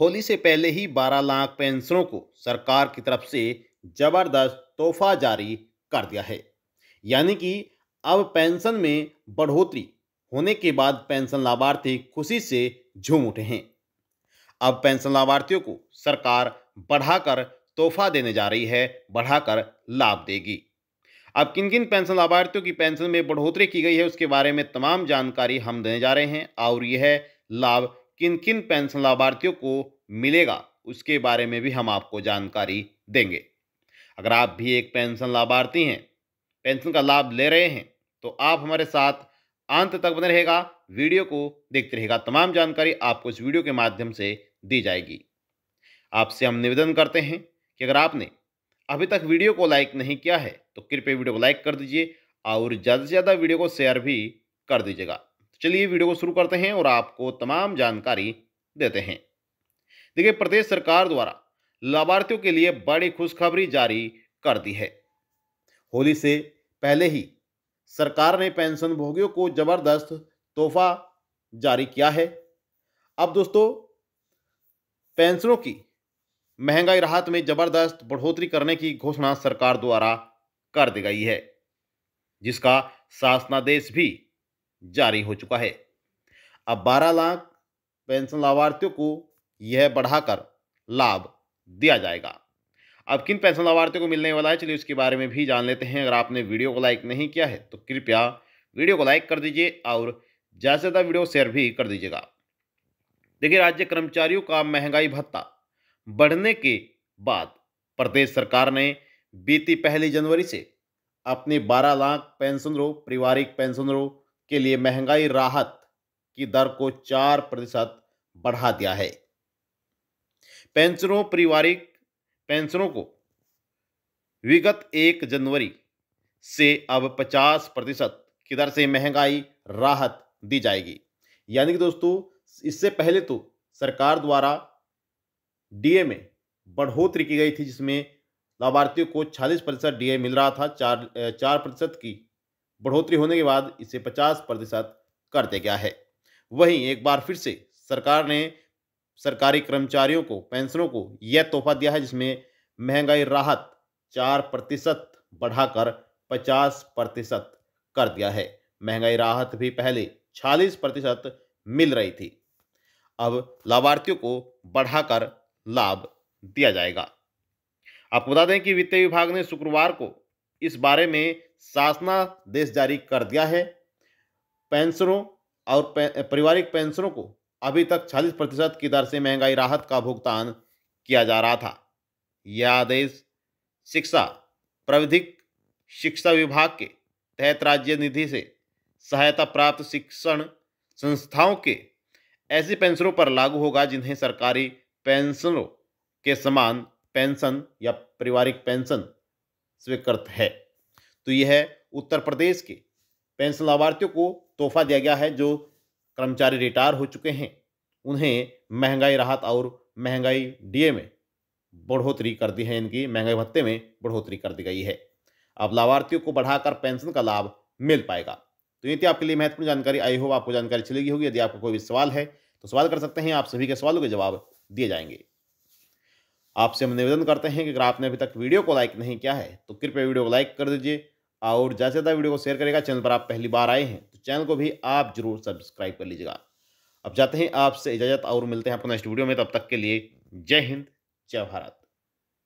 होली से पहले ही 12 लाख पेंशनों को सरकार की तरफ से जबरदस्त तोहफा जारी कर दिया है यानी कि अब पेंशन में बढ़ोतरी होने के बाद पेंशन लाभार्थी खुशी से झूम उठे हैं अब पेंशन लाभार्थियों को सरकार बढ़ाकर तोहफा देने जा रही है बढ़ाकर लाभ देगी अब किन किन पेंशन लाभार्थियों की पेंशन में बढ़ोतरी की गई है उसके बारे में तमाम जानकारी हम देने जा रहे हैं और यह लाभ किन किन पेंशन लाभार्थियों को मिलेगा उसके बारे में भी हम आपको जानकारी देंगे अगर आप भी एक पेंशन लाभार्थी हैं पेंशन का लाभ ले रहे हैं तो आप हमारे साथ अंत तक बने रहेगा वीडियो को देखते रहेगा तमाम जानकारी आपको इस वीडियो के माध्यम से दी जाएगी आपसे हम निवेदन करते हैं कि अगर आपने अभी तक वीडियो को लाइक नहीं किया है तो कृपया वीडियो को लाइक कर दीजिए और ज़्यादा से ज़्यादा वीडियो को शेयर भी कर दीजिएगा तो चलिए वीडियो को शुरू करते हैं और आपको तमाम जानकारी देते हैं देखिए प्रदेश सरकार द्वारा लाभार्थियों के लिए बड़ी खुशखबरी जारी कर दी है होली से पहले ही सरकार ने पेंशन भोगियों को जबरदस्त तोहफा जारी किया है अब दोस्तों पेंशनों की महंगाई राहत में जबरदस्त बढ़ोतरी करने की घोषणा सरकार द्वारा कर दी गई है जिसका शासनादेश भी जारी हो चुका है अब बारह लाख पेंशन लाभार्थियों को यह बढ़ाकर लाभ दिया जाएगा अब किन पेंशन लाभार्थियों को मिलने वाला है चलिए उसके बारे में भी जान लेते हैं अगर आपने वीडियो को लाइक नहीं किया है तो कृपया वीडियो को लाइक कर दीजिए और ज़्यादा से ज़्यादा वीडियो शेयर भी कर दीजिएगा देखिए राज्य कर्मचारियों का महंगाई भत्ता बढ़ने के बाद प्रदेश सरकार ने बीती पहली जनवरी से अपने 12 लाख पेंशनरों पारिवारिक पेंशनरों के लिए महंगाई राहत की दर को चार प्रतिशत बढ़ा दिया है पेंशनों पारिवारिक पेंशनों को विगत एक जनवरी से अब पचास प्रतिशत की दर से महंगाई राहत दी जाएगी यानी कि दोस्तों इससे पहले तो सरकार द्वारा डीए में बढ़ोतरी की गई थी जिसमें लाभार्थियों को 46 प्रतिशत डीए मिल रहा था चार चार प्रतिशत की बढ़ोतरी होने के बाद इसे 50 प्रतिशत कर दिया गया है वहीं एक बार फिर से सरकार ने सरकारी कर्मचारियों को पेंशनों को यह तोहफा दिया है जिसमें महंगाई राहत चार प्रतिशत बढ़ाकर पचास प्रतिशत कर दिया है महंगाई राहत भी पहले छियालीस प्रतिशत मिल रही थी अब लाभार्थियों को बढ़ाकर लाभ दिया जाएगा आपको बता दें कि वित्त विभाग ने शुक्रवार को इस बारे में शासनादेश जारी कर दिया है पेंशनों और पारिवारिक पेंशनों को अभी तक 40 प्रतिशत की दर से महंगाई राहत का भुगतान किया जा रहा था यह आदेश शिक्षा प्रविधिक शिक्षा विभाग के तहत राज्य निधि से सहायता प्राप्त शिक्षण संस्थाओं के ऐसी पेंशनों पर लागू होगा जिन्हें सरकारी पेंशनों के समान पेंशन या पारिवारिक पेंशन स्वीकृत है तो यह है उत्तर प्रदेश के पेंशन लाभार्थियों को तोहफा दिया गया है जो कर्मचारी रिटायर हो चुके हैं उन्हें महंगाई राहत और महंगाई डीए में बढ़ोतरी कर दी है इनकी महंगाई भत्ते में बढ़ोतरी कर दी गई है अब लाभार्थियों को बढ़ाकर पेंशन का लाभ मिल पाएगा तो ये थी आपके लिए महत्वपूर्ण जानकारी आई हो आपको जानकारी चली गई होगी यदि आपको कोई भी सवाल है तो सवाल कर सकते हैं आप सभी के सवालों के जवाब दिए जाएंगे आपसे हम निवेदन करते हैं कि अगर आपने अभी तक वीडियो को लाइक नहीं किया है तो कृपया वीडियो को लाइक कर दीजिए और ज़्यादा से ज़्यादा वीडियो को शेयर करेगा चैनल पर आप पहली बार आए हैं तो चैनल को भी आप जरूर सब्सक्राइब कर लीजिएगा अब जाते हैं आपसे इजाज़त और मिलते हैं आपको नेक्स्ट वीडियो में तब तक के लिए जय हिंद जय भारत